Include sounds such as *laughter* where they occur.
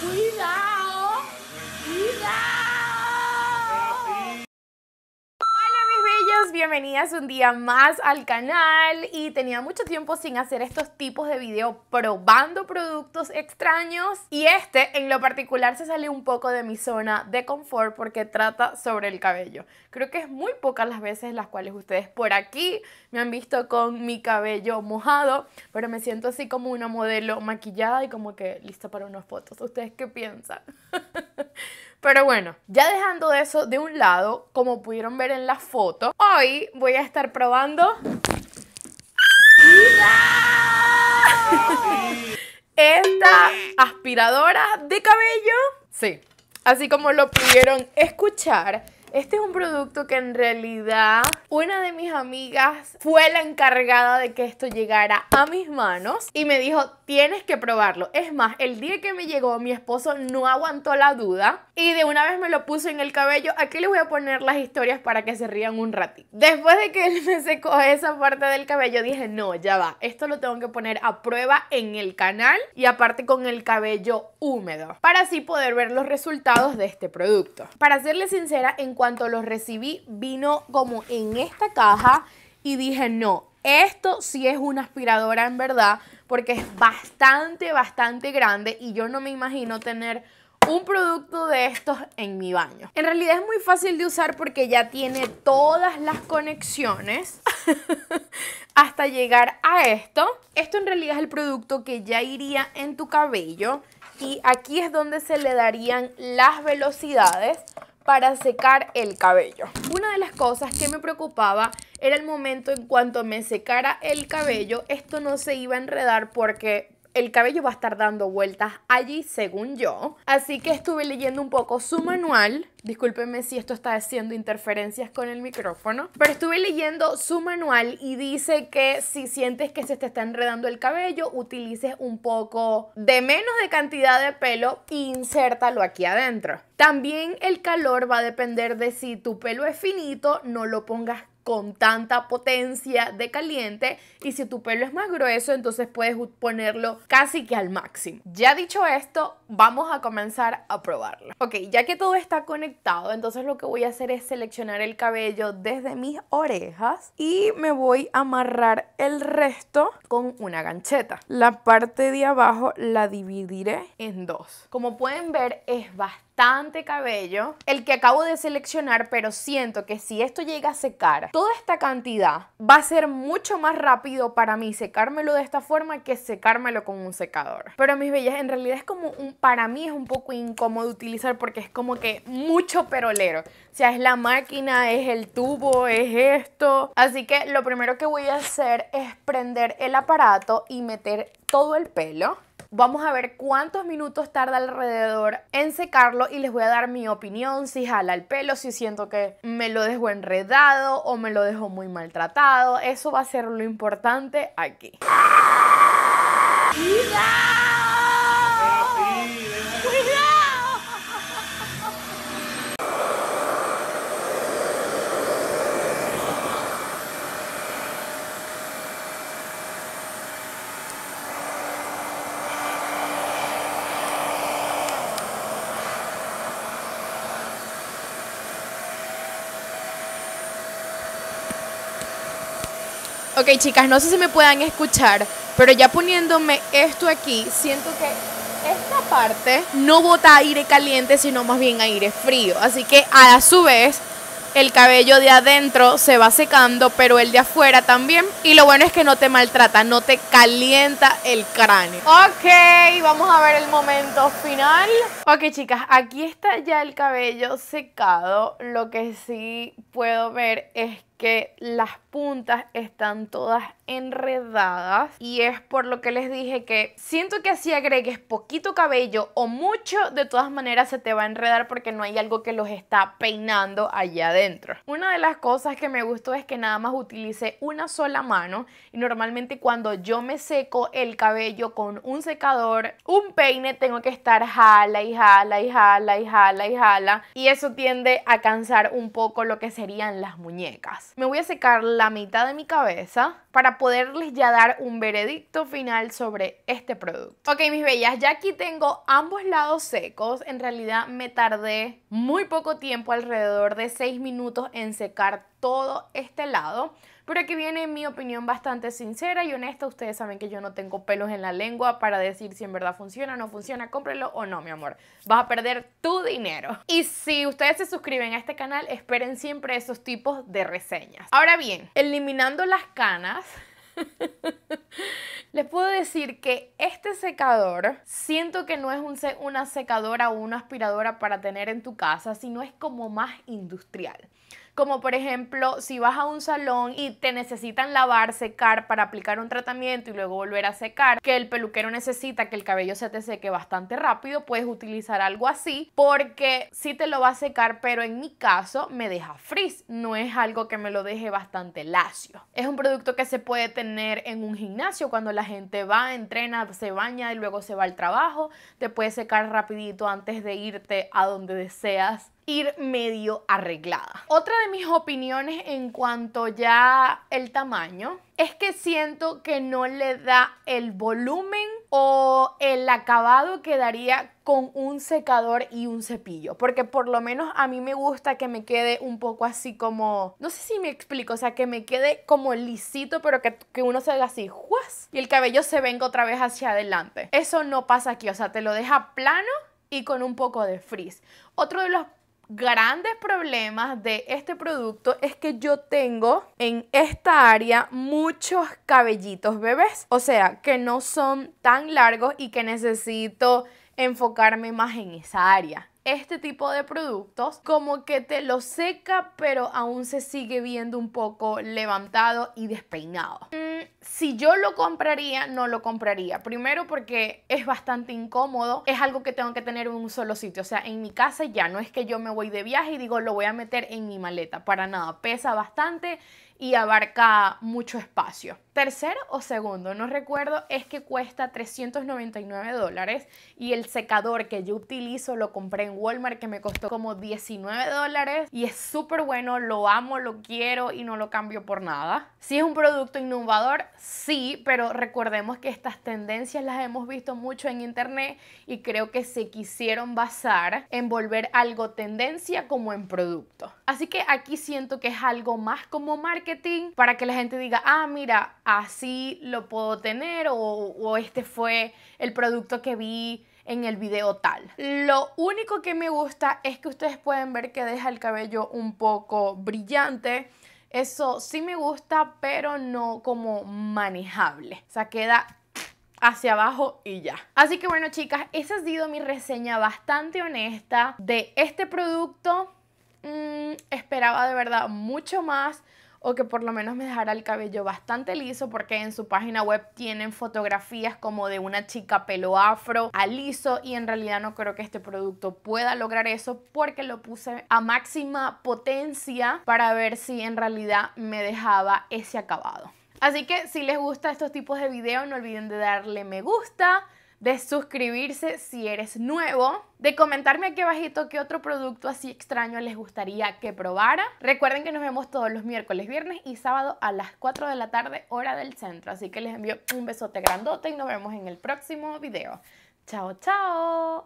Cuidado! Cuidado! bienvenidas un día más al canal y tenía mucho tiempo sin hacer estos tipos de videos probando productos extraños y este en lo particular se salió un poco de mi zona de confort porque trata sobre el cabello. Creo que es muy pocas las veces las cuales ustedes por aquí me han visto con mi cabello mojado, pero me siento así como una modelo maquillada y como que lista para unas fotos. ¿Ustedes qué piensan? *laughs* Pero bueno, ya dejando eso de un lado, como pudieron ver en la foto, hoy voy a estar probando... Esta aspiradora de cabello. Sí, así como lo pudieron escuchar, este es un producto que en realidad una de mis amigas fue la encargada de que esto llegara a mis manos y me dijo, tienes que probarlo. Es más, el día que me llegó mi esposo no aguantó la duda y de una vez me lo puso en el cabello. Aquí les voy a poner las historias para que se rían un ratito. Después de que él me secó esa parte del cabello, dije, no, ya va, esto lo tengo que poner a prueba en el canal y aparte con el cabello húmedo para así poder ver los resultados de este producto. Para serle sincera, en cuanto cuando los recibí, vino como en esta caja y dije, no, esto sí es una aspiradora en verdad, porque es bastante, bastante grande y yo no me imagino tener un producto de estos en mi baño. En realidad es muy fácil de usar porque ya tiene todas las conexiones *laughs* hasta llegar a esto. Esto en realidad es el producto que ya iría en tu cabello y aquí es donde se le darían las velocidades para secar el cabello. Una de las cosas que me preocupaba era el momento en cuanto me secara el cabello, esto no se iba a enredar porque el cabello va a estar dando vueltas allí, según yo. Así que estuve leyendo un poco su manual. Discúlpenme si esto está haciendo interferencias con el micrófono. Pero estuve leyendo su manual y dice que si sientes que se te está enredando el cabello, utilices un poco de menos de cantidad de pelo e insértalo aquí adentro. También el calor va a depender de si tu pelo es finito, no lo pongas con tanta potencia de caliente y si tu pelo es más grueso entonces puedes ponerlo casi que al máximo. Ya dicho esto, vamos a comenzar a probarlo. Ok, ya que todo está conectado, entonces lo que voy a hacer es seleccionar el cabello desde mis orejas y me voy a amarrar el resto con una gancheta. La parte de abajo la dividiré en dos. Como pueden ver es bastante bastante cabello, el que acabo de seleccionar, pero siento que si esto llega a secar, toda esta cantidad va a ser mucho más rápido para mí secármelo de esta forma que secármelo con un secador. Pero mis bellas, en realidad es como un, para mí es un poco incómodo utilizar porque es como que mucho perolero. O sea, es la máquina, es el tubo, es esto. Así que lo primero que voy a hacer es prender el aparato y meter todo el pelo Vamos a ver cuántos minutos tarda alrededor en secarlo y les voy a dar mi opinión, si jala el pelo, si siento que me lo dejo enredado o me lo dejo muy maltratado. Eso va a ser lo importante aquí. Ok, chicas, no sé si me puedan escuchar, pero ya poniéndome esto aquí, siento que esta parte no bota aire caliente, sino más bien aire frío. Así que a su vez, el cabello de adentro se va secando, pero el de afuera también. Y lo bueno es que no te maltrata, no te calienta el cráneo. Ok, vamos a ver el momento final. Ok, chicas, aquí está ya el cabello secado. Lo que sí puedo ver es que las puntas están todas enredadas y es por lo que les dije que siento que si agregues poquito cabello o mucho de todas maneras se te va a enredar porque no hay algo que los está peinando allá adentro. Una de las cosas que me gustó es que nada más utilice una sola mano y normalmente cuando yo me seco el cabello con un secador, un peine tengo que estar jala y jala y jala y jala y jala y eso tiende a cansar un poco lo que serían las muñecas. Me voy a secar la mitad de mi cabeza para poderles ya dar un veredicto final sobre este producto. Ok, mis bellas, ya aquí tengo ambos lados secos. En realidad me tardé muy poco tiempo, alrededor de 6 minutos en secar todo este lado. Pero aquí viene mi opinión bastante sincera y honesta. Ustedes saben que yo no tengo pelos en la lengua para decir si en verdad funciona o no funciona. Cómprelo o no, mi amor. Vas a perder tu dinero. Y si ustedes se suscriben a este canal, esperen siempre esos tipos de reseñas. Ahora bien, eliminando las canas. *laughs* Les puedo decir que este secador siento que no es un, una secadora o una aspiradora para tener en tu casa, sino es como más industrial como por ejemplo si vas a un salón y te necesitan lavar, secar para aplicar un tratamiento y luego volver a secar, que el peluquero necesita que el cabello se te seque bastante rápido, puedes utilizar algo así porque si te lo va a secar, pero en mi caso me deja frizz, no es algo que me lo deje bastante lacio. Es un producto que se puede tener en un gimnasio cuando la gente va, entrena, se baña y luego se va al trabajo, te puede secar rapidito antes de irte a donde deseas ir medio arreglada. Otra de mis opiniones en cuanto ya el tamaño es que siento que no le da el volumen o el acabado que daría con un secador y un cepillo, porque por lo menos a mí me gusta que me quede un poco así como, no sé si me explico, o sea, que me quede como lisito, pero que, uno se haga así, ¡juas! Y el cabello se venga otra vez hacia adelante. Eso no pasa aquí, o sea, te lo deja plano y con un poco de frizz. Otro de los grandes problemas de este producto es que yo tengo en esta área muchos cabellitos bebés, o sea, que no son tan largos y que necesito enfocarme más en esa área. Este tipo de productos como que te lo seca pero aún se sigue viendo un poco levantado y despeinado si yo lo compraría, no lo compraría. Primero porque es bastante incómodo, es algo que tengo que tener en un solo sitio. O sea, en mi casa ya no es que yo me voy de viaje y digo lo voy a meter en mi maleta, para nada. Pesa bastante y abarca mucho espacio tercero o segundo, no recuerdo, es que cuesta 399 dólares y el secador que yo utilizo lo compré en Walmart que me costó como 19 dólares y es súper bueno, lo amo, lo quiero y no lo cambio por nada. Si es un producto innovador, sí, pero recordemos que estas tendencias las hemos visto mucho en internet y creo que se quisieron basar en volver algo tendencia como en producto. Así que aquí siento que es algo más como marketing para que la gente diga, ah, mira, así lo puedo tener o, este fue el producto que vi en el video tal. Lo único que me gusta es que ustedes pueden ver que deja el cabello un poco brillante. Eso sí me gusta, pero no como manejable. O sea, queda hacia abajo y ya. Así que bueno, chicas, esa ha sido mi reseña bastante honesta de este producto. Mm, esperaba de verdad mucho más o que por lo menos me dejara el cabello bastante liso porque en su página web tienen fotografías como de una chica pelo afro a liso y en realidad no creo que este producto pueda lograr eso porque lo puse a máxima potencia para ver si en realidad me dejaba ese acabado. Así que si les gusta estos tipos de videos no olviden de darle me gusta, de suscribirse si eres nuevo, de comentarme aquí abajito qué otro producto así extraño les gustaría que probara. Recuerden que nos vemos todos los miércoles, viernes y sábado a las 4 de la tarde, hora del centro. Así que les envío un besote grandote y nos vemos en el próximo video. Chao, chao.